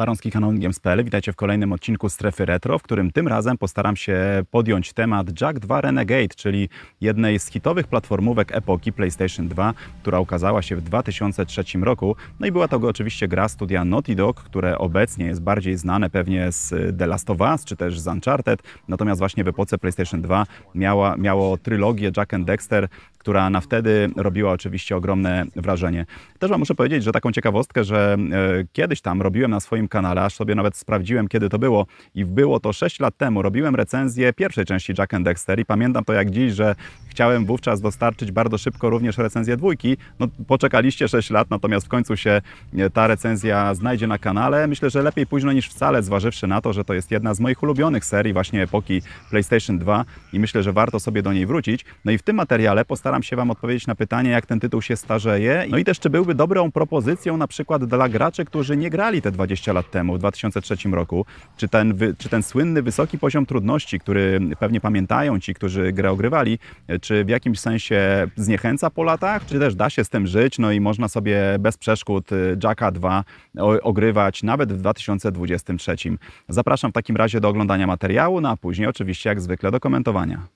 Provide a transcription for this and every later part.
Baronski Kanon Games.pl. Witajcie w kolejnym odcinku Strefy Retro, w którym tym razem postaram się podjąć temat Jack 2 Renegade, czyli jednej z hitowych platformówek epoki PlayStation 2, która ukazała się w 2003 roku. No i była to oczywiście gra studia Naughty Dog, które obecnie jest bardziej znane pewnie z The Last of Us czy też z Uncharted, natomiast właśnie w epoce PlayStation 2 miała, miało trylogię Jack and Dexter, która na wtedy robiła oczywiście ogromne wrażenie. Też Wam muszę powiedzieć, że taką ciekawostkę, że e, kiedyś tam robiłem na swoim kanale, aż sobie nawet sprawdziłem, kiedy to było. I było to 6 lat temu. Robiłem recenzję pierwszej części Jack and Dexter i pamiętam to jak dziś, że chciałem wówczas dostarczyć bardzo szybko również recenzję dwójki. No, poczekaliście 6 lat, natomiast w końcu się e, ta recenzja znajdzie na kanale. Myślę, że lepiej późno niż wcale, zważywszy na to, że to jest jedna z moich ulubionych serii właśnie epoki PlayStation 2 i myślę, że warto sobie do niej wrócić. No i w tym materiale postaram się Wam odpowiedzieć na pytanie, jak ten tytuł się starzeje, no i też czy byłby dobrą propozycją na przykład dla graczy, którzy nie grali te 20 lat lat temu, w 2003 roku, czy ten, czy ten słynny wysoki poziom trudności, który pewnie pamiętają ci, którzy grę ogrywali, czy w jakimś sensie zniechęca po latach, czy też da się z tym żyć, no i można sobie bez przeszkód y, Jacka 2 ogrywać nawet w 2023. Zapraszam w takim razie do oglądania materiału, no a później oczywiście jak zwykle do komentowania.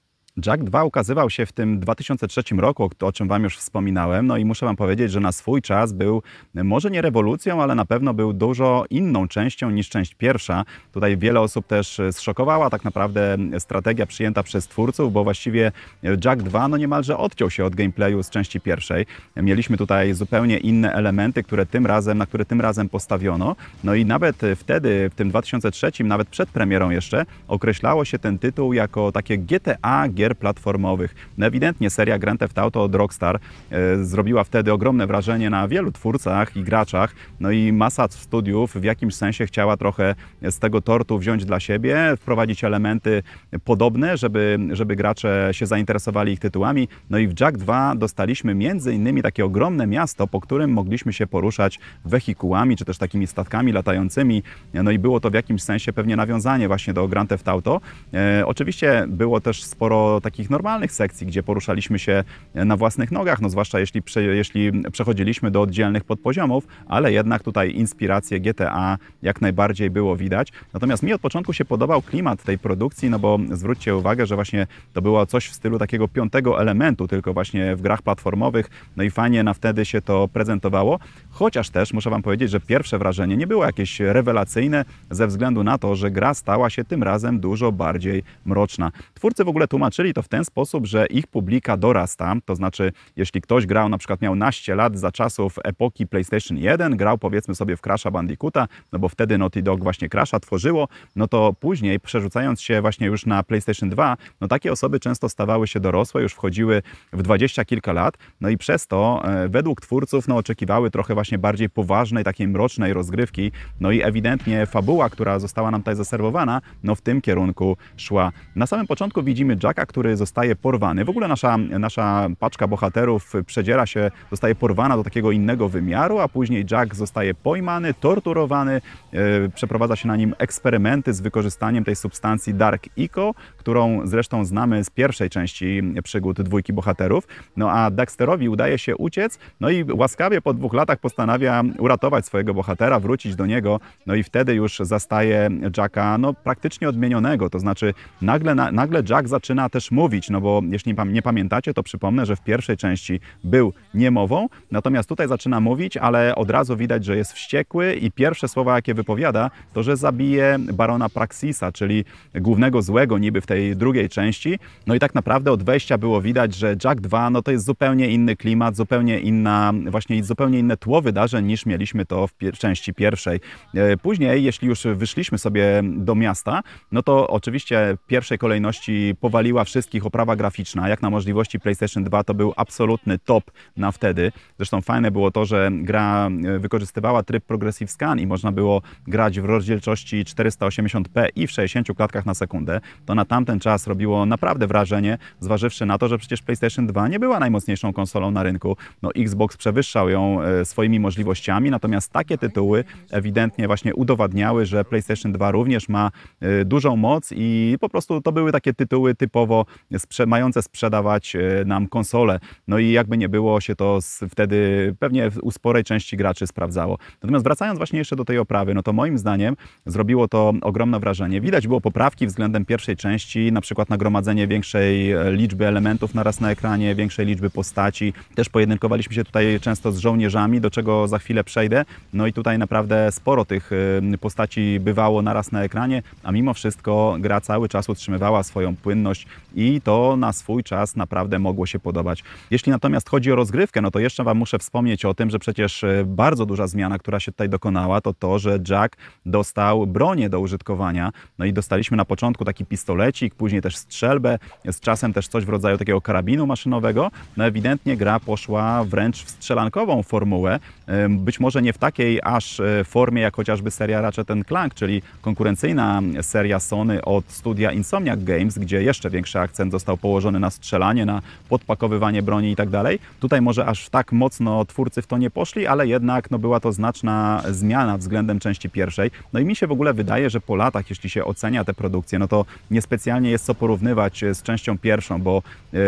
Jack 2 ukazywał się w tym 2003 roku, o czym Wam już wspominałem, no i muszę Wam powiedzieć, że na swój czas był e, może nie rewolucją, ale na pewno był dużo inną częścią niż część pierwsza. Tutaj wiele osób też e, zszokowała tak naprawdę e, strategia przyjęta przez twórców, bo właściwie Jack 2 no niemalże odciął się od gameplayu z części pierwszej. Mieliśmy tutaj zupełnie inne elementy, które tym razem, na które tym razem postawiono. No i nawet wtedy, w tym 2003, nawet przed premierą jeszcze, określało się ten tytuł jako takie GTA, GTA gier platformowych. ewidentnie seria Grand Theft Auto od Rockstar e, zrobiła wtedy ogromne wrażenie na wielu twórcach i graczach, no i masa studiów w jakimś sensie chciała trochę z tego tortu wziąć dla siebie, wprowadzić elementy podobne, żeby, żeby gracze się zainteresowali ich tytułami. No i w Jack 2 dostaliśmy między innymi takie ogromne miasto, po którym mogliśmy się poruszać wehikułami, czy też takimi statkami latającymi. No i było to w jakimś sensie pewnie nawiązanie właśnie do Grand Theft Auto. E, oczywiście było też sporo takich normalnych sekcji, gdzie poruszaliśmy się e, na własnych nogach, no zwłaszcza jeśli, jeśli przechodziliśmy do oddzielnych podpoziomów, ale jednak tutaj inspiracje GTA jak najbardziej było widać. Natomiast mi od początku się podobał klimat tej produkcji, no bo zwróćcie uwagę, że właśnie to było coś w stylu takiego piątego elementu, tylko właśnie w grach platformowych, no i fajnie na wtedy się to prezentowało, chociaż też muszę Wam powiedzieć, że pierwsze wrażenie nie było jakieś rewelacyjne ze względu na to, że gra stała się tym razem dużo bardziej mroczna. Twórcy w ogóle tłumaczyli, tłumaczyli to w ten sposób, że ich publika dorasta, to znaczy jeśli ktoś grał, na przykład miał naście lat za czasów epoki PlayStation 1, grał powiedzmy sobie w Crasha Bandicoota, no bo wtedy Naughty Dog właśnie Crasha tworzyło, no to później przerzucając się właśnie już na PlayStation 2, no takie osoby często stawały się dorosłe, już wchodziły w dwadzieścia kilka lat, no i przez to e, według twórców no oczekiwały trochę właśnie bardziej poważnej, takiej mrocznej rozgrywki, no i ewidentnie fabuła, która została nam tutaj zaserwowana, no w tym kierunku szła. Na samym początku widzimy Jacka, który zostaje porwany. W ogóle nasza, nasza paczka bohaterów przedziera się, zostaje porwana do takiego innego wymiaru, a później Jack zostaje pojmany, torturowany, e, przeprowadza się na nim eksperymenty z wykorzystaniem tej substancji Dark Eco, którą zresztą znamy z pierwszej części przygód dwójki bohaterów. No a Dexterowi udaje się uciec, no i łaskawie po dwóch latach postanawia uratować swojego bohatera, wrócić do niego, no i wtedy już zastaje Jacka no, praktycznie odmienionego, to znaczy nagle, na, nagle Jack zaczyna też też mówić, no bo jeśli nie pamiętacie, to przypomnę, że w pierwszej części był niemową, natomiast tutaj zaczyna mówić, ale od razu widać, że jest wściekły i pierwsze słowa, jakie wypowiada, to, że zabije barona Praxisa, czyli głównego złego niby w tej drugiej części. No i tak naprawdę od wejścia było widać, że Jack 2 no to jest zupełnie inny klimat, zupełnie inna, właśnie zupełnie inne tło wydarzeń niż mieliśmy to w pier części pierwszej. E, później, jeśli już wyszliśmy sobie do miasta, no to oczywiście w pierwszej kolejności powaliła wszystkich oprawa graficzna, jak na możliwości PlayStation 2, to był absolutny top na wtedy. Zresztą fajne było to, że gra e, wykorzystywała tryb Progressive Scan i można było grać w rozdzielczości 480p i w 60 klatkach na sekundę. To na tamten czas robiło naprawdę wrażenie, zważywszy na to, że przecież PlayStation 2 nie była najmocniejszą konsolą na rynku. No Xbox przewyższał ją e, swoimi możliwościami, natomiast takie tytuły ewidentnie właśnie udowadniały, że PlayStation 2 również ma e, dużą moc i po prostu to były takie tytuły typowo docelowo sprze mające sprzedawać e, nam konsole. No i jakby nie było się to wtedy pewnie u sporej części graczy sprawdzało. Natomiast wracając właśnie jeszcze do tej oprawy, no to moim zdaniem zrobiło to ogromne wrażenie. Widać było poprawki względem pierwszej części, na przykład nagromadzenie większej e, liczby elementów naraz na ekranie, większej liczby postaci. Też pojedynkowaliśmy się tutaj często z żołnierzami, do czego za chwilę przejdę. No i tutaj naprawdę sporo tych e, postaci bywało naraz na ekranie, a mimo wszystko gra cały czas utrzymywała swoją płynność, i to na swój czas naprawdę mogło się podobać. Jeśli natomiast chodzi o rozgrywkę, no to jeszcze Wam muszę wspomnieć o tym, że przecież e, bardzo duża zmiana, która się tutaj dokonała, to to, że Jack dostał bronię do użytkowania. No i dostaliśmy na początku taki pistolecik, później też strzelbę, z czasem też coś w rodzaju takiego karabinu maszynowego. No ewidentnie gra poszła wręcz w strzelankową formułę. Być może nie w takiej aż e, formie, jak chociażby seria Ratchet Clank, czyli konkurencyjna seria Sony od studia Insomniac Games, gdzie jeszcze większa akcent został położony na strzelanie, na podpakowywanie broni i tak dalej. Tutaj może aż tak mocno twórcy w to nie poszli, ale jednak no, była to znaczna zmiana względem części pierwszej. No i mi się w ogóle wydaje, że po latach, jeśli się ocenia te produkcje, no to niespecjalnie jest co porównywać e, z częścią pierwszą, bo yy,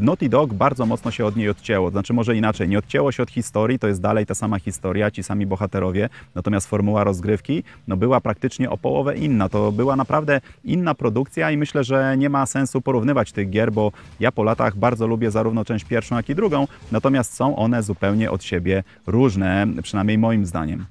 Naughty Dog bardzo mocno się od niej odcięło. Znaczy może inaczej, nie odcięło się od historii, to jest dalej ta sama historia, ci sami bohaterowie, natomiast formuła rozgrywki no, była praktycznie o połowę inna. To była naprawdę inna produkcja i myślę, że nie ma sensu porównywać tych gier, bo ja po latach bardzo lubię zarówno część pierwszą, jak i drugą, natomiast są one zupełnie od siebie różne, przynajmniej moim zdaniem.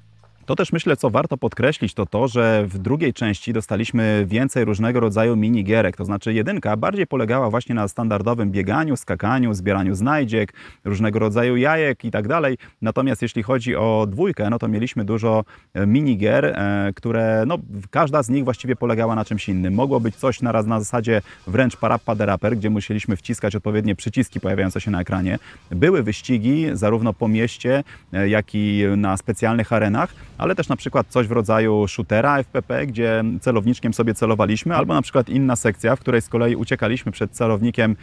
To też myślę, co warto podkreślić, to to, że w drugiej części dostaliśmy więcej różnego rodzaju minigierek, to znaczy jedynka bardziej polegała właśnie na standardowym bieganiu, skakaniu, zbieraniu znajdziek, różnego rodzaju jajek i tak dalej. Natomiast jeśli chodzi o dwójkę, no to mieliśmy dużo e, minigier, e, które, no każda z nich właściwie polegała na czymś innym. Mogło być coś naraz na zasadzie wręcz parappa de raper, gdzie musieliśmy wciskać odpowiednie przyciski pojawiające się na ekranie. Były wyścigi zarówno po mieście, e, jak i na specjalnych arenach ale też na przykład coś w rodzaju shootera FPP, gdzie celowniczkiem sobie celowaliśmy, albo na przykład inna sekcja, w której z kolei uciekaliśmy przed celownikiem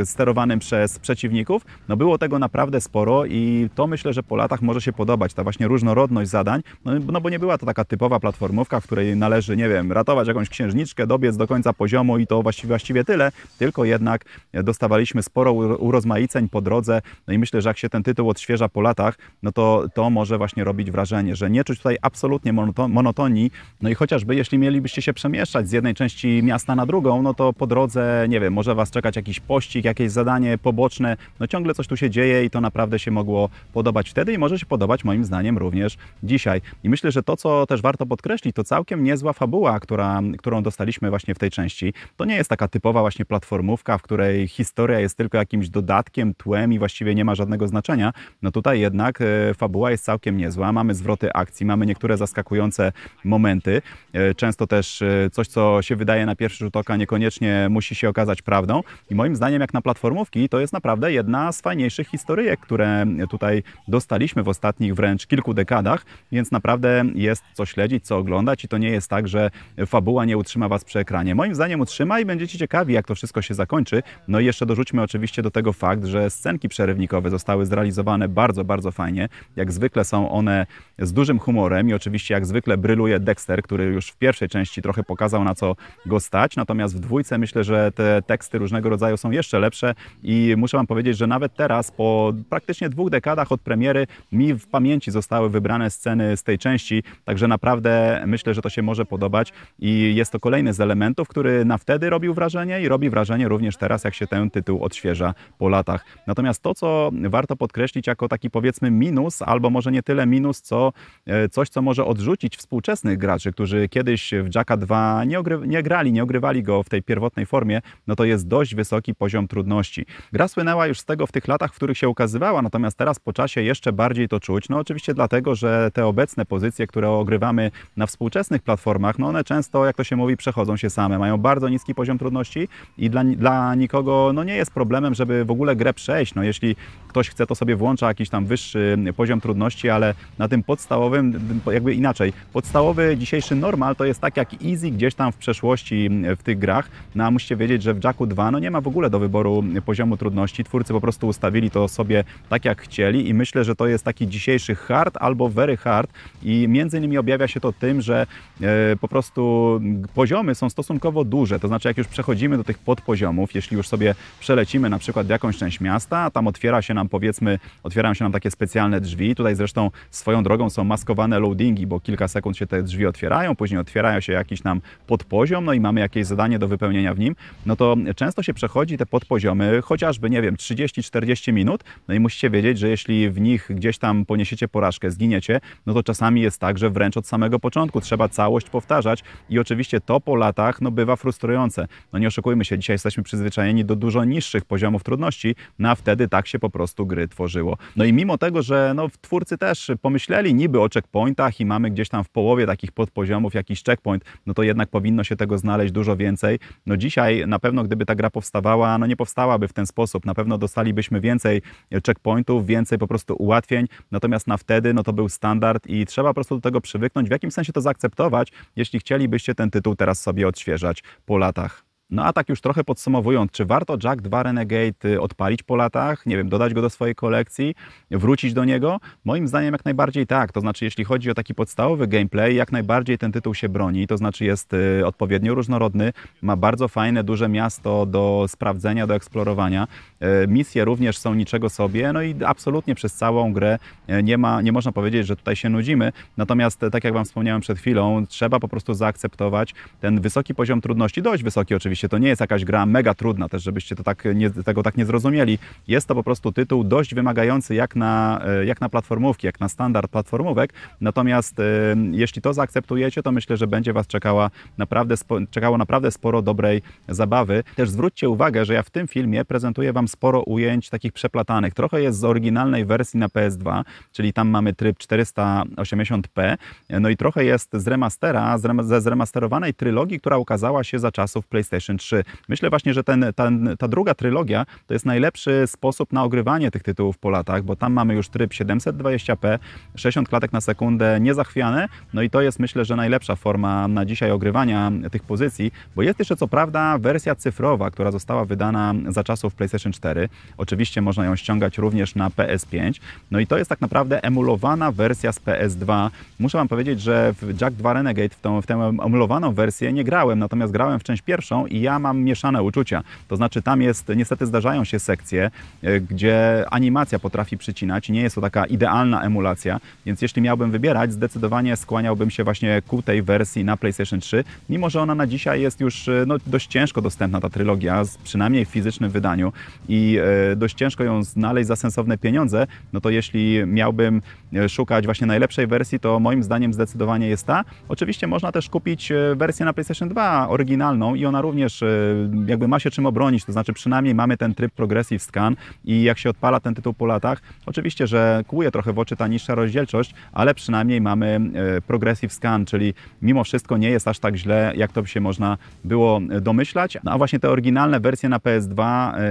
e, sterowanym przez przeciwników. No było tego naprawdę sporo i to myślę, że po latach może się podobać, ta właśnie różnorodność zadań, no, no bo nie była to taka typowa platformówka, w której należy, nie wiem, ratować jakąś księżniczkę, dobiec do końca poziomu i to właściwie, właściwie tyle, tylko jednak dostawaliśmy sporo urozmaiceń po drodze, no i myślę, że jak się ten tytuł odświeża po latach, no to to może właśnie robić wrażenie, że nie czuć tutaj absolutnie monotonii. No i chociażby jeśli mielibyście się przemieszczać z jednej części miasta na drugą, no to po drodze, nie wiem, może Was czekać jakiś pościg, jakieś zadanie poboczne, no ciągle coś tu się dzieje i to naprawdę się mogło podobać wtedy i może się podobać moim zdaniem również dzisiaj. I myślę, że to, co też warto podkreślić, to całkiem niezła fabuła, która, którą dostaliśmy właśnie w tej części. To nie jest taka typowa właśnie platformówka, w której historia jest tylko jakimś dodatkiem, tłem i właściwie nie ma żadnego znaczenia. No tutaj jednak e, fabuła jest całkiem niezła. Mamy zwroty akcji, mamy niektóre zaskakujące momenty. E, często też e, coś, co się wydaje na pierwszy rzut oka, niekoniecznie musi się okazać prawdą. I moim zdaniem, jak na platformówki, to jest naprawdę jedna z fajniejszych historyjek, które tutaj dostaliśmy w ostatnich wręcz kilku dekadach, więc naprawdę jest co śledzić, co oglądać i to nie jest tak, że fabuła nie utrzyma Was przy ekranie. Moim zdaniem utrzyma i będziecie ciekawi, jak to wszystko się zakończy. No i jeszcze dorzućmy oczywiście do tego fakt, że scenki przerywnikowe zostały zrealizowane bardzo, bardzo fajnie. Jak zwykle są one z dużym dużym humorem i oczywiście jak zwykle bryluje Dexter, który już w pierwszej części trochę pokazał na co go stać, natomiast w dwójce myślę, że te teksty różnego rodzaju są jeszcze lepsze i muszę Wam powiedzieć, że nawet teraz po praktycznie dwóch dekadach od premiery mi w pamięci zostały wybrane sceny z tej części, także naprawdę myślę, że to się może podobać i jest to kolejny z elementów, który na wtedy robił wrażenie i robi wrażenie również teraz, jak się ten tytuł odświeża po latach. Natomiast to, co warto podkreślić jako taki powiedzmy minus, albo może nie tyle minus, co E, coś, co może odrzucić współczesnych graczy, którzy kiedyś w Jacka 2 nie, nie, grali, nie ogrywali go w tej pierwotnej formie, no to jest dość wysoki poziom trudności. Gra słynęła już z tego w tych latach, w których się ukazywała, natomiast teraz po czasie jeszcze bardziej to czuć. No oczywiście dlatego, że te obecne pozycje, które ogrywamy na współczesnych platformach, no one często, jak to się mówi, przechodzą się same, mają bardzo niski poziom trudności i dla, dla nikogo no nie jest problemem, żeby w ogóle grę przejść. No jeśli ktoś chce, to sobie włącza jakiś tam wyższy poziom trudności, ale na tym podstawowym, jakby inaczej, podstawowy dzisiejszy normal to jest tak jak easy gdzieś tam w przeszłości mm, w tych grach, no a musicie wiedzieć, że w Jacku 2 no nie ma w ogóle do wyboru mm, poziomu trudności, twórcy po prostu ustawili to sobie tak jak chcieli i myślę, że to jest taki dzisiejszy hard albo very hard i między innymi objawia się to tym, że e, po prostu poziomy są stosunkowo duże, to znaczy jak już przechodzimy do tych podpoziomów, jeśli już sobie przelecimy na przykład w jakąś część miasta, tam otwiera się nam powiedzmy, otwierają się nam takie specjalne drzwi. Tutaj zresztą swoją drogą są maskowane loadingi, bo kilka sekund się te drzwi otwierają, później otwierają się jakiś nam podpoziom, no i mamy jakieś zadanie do wypełnienia w nim. No to często się przechodzi te podpoziomy, chociażby, nie wiem, 30-40 minut, no i musicie wiedzieć, że jeśli w nich gdzieś tam poniesiecie porażkę, zginiecie, no to czasami jest tak, że wręcz od samego początku trzeba całość powtarzać i oczywiście to po latach, no bywa frustrujące. No nie oszukujmy się, dzisiaj jesteśmy przyzwyczajeni do dużo niższych poziomów trudności, no a wtedy tak się po prostu prostu gry tworzyło. No i mimo tego, że no, twórcy też pomyśleli niby o checkpointach i mamy gdzieś tam w połowie takich podpoziomów jakiś checkpoint, no to jednak powinno się tego znaleźć dużo więcej. No dzisiaj na pewno, gdyby ta gra powstawała, no nie powstałaby w ten sposób. Na pewno dostalibyśmy więcej checkpointów, więcej po prostu ułatwień, natomiast na wtedy no to był standard i trzeba po prostu do tego przywyknąć, w jakim sensie to zaakceptować, jeśli chcielibyście ten tytuł teraz sobie odświeżać po latach. No a tak już trochę podsumowując, czy warto Jack 2 Renegade y, odpalić po latach, nie wiem, dodać go do swojej kolekcji, wrócić do niego? Moim zdaniem jak najbardziej tak, to znaczy jeśli chodzi o taki podstawowy gameplay, jak najbardziej ten tytuł się broni, to znaczy jest y, odpowiednio różnorodny, ma bardzo fajne, duże miasto do sprawdzenia, do eksplorowania, y, misje również są niczego sobie, no i absolutnie przez całą grę nie, ma, nie można powiedzieć, że tutaj się nudzimy, natomiast tak jak Wam wspomniałem przed chwilą, trzeba po prostu zaakceptować ten wysoki poziom trudności, dość wysoki oczywiście, Oczywiście to nie jest jakaś gra mega trudna, też żebyście to tak nie, tego tak nie zrozumieli. Jest to po prostu tytuł dość wymagający jak na, e, jak na platformówki, jak na standard platformówek. Natomiast e, jeśli to zaakceptujecie, to myślę, że będzie Was czekała naprawdę, czekało naprawdę sporo dobrej zabawy. Też zwróćcie uwagę, że ja w tym filmie prezentuję Wam sporo ujęć takich przeplatanych. Trochę jest z oryginalnej wersji na PS2, czyli tam mamy tryb 480p, no i trochę jest z remastera, z rem ze zremasterowanej trylogii, która ukazała się za czasów PlayStation 3. Myślę właśnie, że ten, ten, ta druga trylogia to jest najlepszy sposób na ogrywanie tych tytułów po latach, bo tam mamy już tryb 720p, 60 klatek na sekundę niezachwiane, no i to jest myślę, że najlepsza forma na dzisiaj ogrywania tych pozycji, bo jest jeszcze co prawda wersja cyfrowa, która została wydana za czasów PlayStation 4. Oczywiście można ją ściągać również na PS5. No i to jest tak naprawdę emulowana wersja z PS2. Muszę Wam powiedzieć, że w Jack 2 Renegade, w, tą, w tę emulowaną wersję nie grałem, natomiast grałem w część pierwszą i ja mam mieszane uczucia. To znaczy tam jest, niestety zdarzają się sekcje, e, gdzie animacja potrafi przycinać i nie jest to taka idealna emulacja, więc jeśli miałbym wybierać, zdecydowanie skłaniałbym się właśnie ku tej wersji na PlayStation 3, mimo że ona na dzisiaj jest już e, no, dość ciężko dostępna, ta trylogia, przynajmniej w fizycznym wydaniu i e, dość ciężko ją znaleźć za sensowne pieniądze, no to jeśli miałbym szukać właśnie najlepszej wersji, to moim zdaniem zdecydowanie jest ta. Oczywiście można też kupić wersję na PlayStation 2 oryginalną i ona również również e, jakby ma się czym obronić, to znaczy przynajmniej mamy ten tryb progressive scan i jak się odpala ten tytuł po latach, oczywiście, że kłuje trochę w oczy ta niższa rozdzielczość, ale przynajmniej mamy e, progressive scan, czyli mimo wszystko nie jest aż tak źle, jak to by się można było e, domyślać. No a właśnie te oryginalne wersje na PS2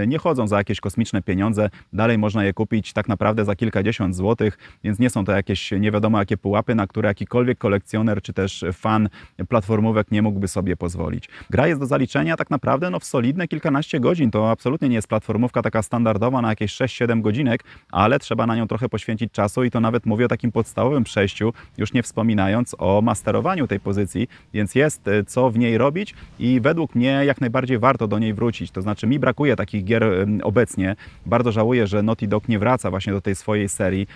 nie chodzą za jakieś kosmiczne pieniądze, dalej można je kupić tak naprawdę za kilkadziesiąt złotych, więc nie są to jakieś nie wiadomo jakie pułapy, na które jakikolwiek kolekcjoner czy też fan platformówek nie mógłby sobie pozwolić. Gra jest do zaliczenia tak naprawdę no, w solidne kilkanaście godzin. To absolutnie nie jest platformówka taka standardowa na jakieś 6-7 godzinek, ale trzeba na nią trochę poświęcić czasu i to nawet mówię o takim podstawowym przejściu, już nie wspominając o masterowaniu tej pozycji, więc jest y, co w niej robić i według mnie jak najbardziej warto do niej wrócić. To znaczy mi brakuje takich gier obecnie. Bardzo żałuję, że Naughty Dog nie wraca właśnie do tej swojej serii.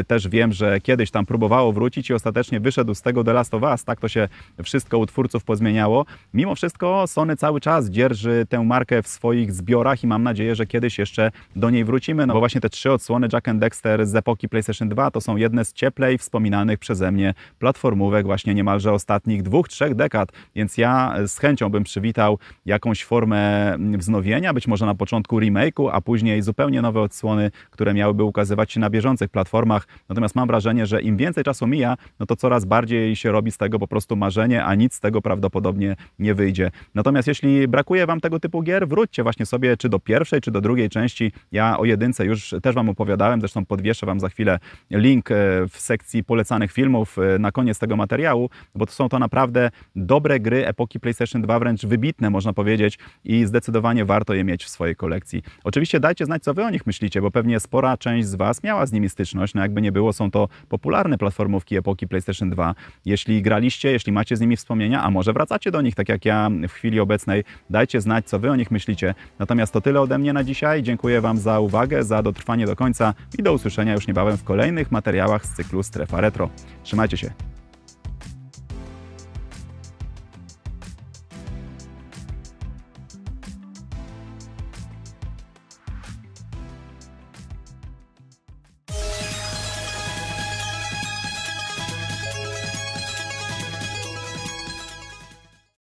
Y, też wiem, że kiedyś tam próbowało wrócić i ostatecznie wyszedł z tego The Last of Us. Tak to się wszystko u twórców pozmieniało. Mimo wszystko Sony cały cały czas dzierży tę markę w swoich zbiorach i mam nadzieję, że kiedyś jeszcze do niej wrócimy, no bo właśnie te trzy odsłony Jack Dexter z epoki PlayStation 2 to są jedne z cieplej wspominanych przeze mnie platformówek właśnie niemalże ostatnich dwóch, trzech dekad, więc ja e, z chęcią bym przywitał jakąś formę mm, wznowienia, być może na początku remake'u, a później zupełnie nowe odsłony, które miałyby ukazywać się na bieżących platformach. Natomiast mam wrażenie, że im więcej czasu mija, no to coraz bardziej się robi z tego po prostu marzenie, a nic z tego prawdopodobnie nie wyjdzie. Natomiast jeśli jeśli brakuje Wam tego typu gier, wróćcie właśnie sobie czy do pierwszej, czy do drugiej części. Ja o jedynce już też Wam opowiadałem, zresztą podwieszę Wam za chwilę link e, w sekcji polecanych filmów e, na koniec tego materiału, bo to są to naprawdę dobre gry epoki PlayStation 2, wręcz wybitne można powiedzieć i zdecydowanie warto je mieć w swojej kolekcji. Oczywiście dajcie znać, co Wy o nich myślicie, bo pewnie spora część z Was miała z nimi styczność, no jakby nie było, są to popularne platformówki epoki PlayStation 2. Jeśli graliście, jeśli macie z nimi wspomnienia, a może wracacie do nich, tak jak ja w chwili obecnej Dajcie znać, co Wy o nich myślicie. Natomiast to tyle ode mnie na dzisiaj. Dziękuję Wam za uwagę, za dotrwanie do końca i do usłyszenia już niebawem w kolejnych materiałach z cyklu Strefa Retro. Trzymajcie się.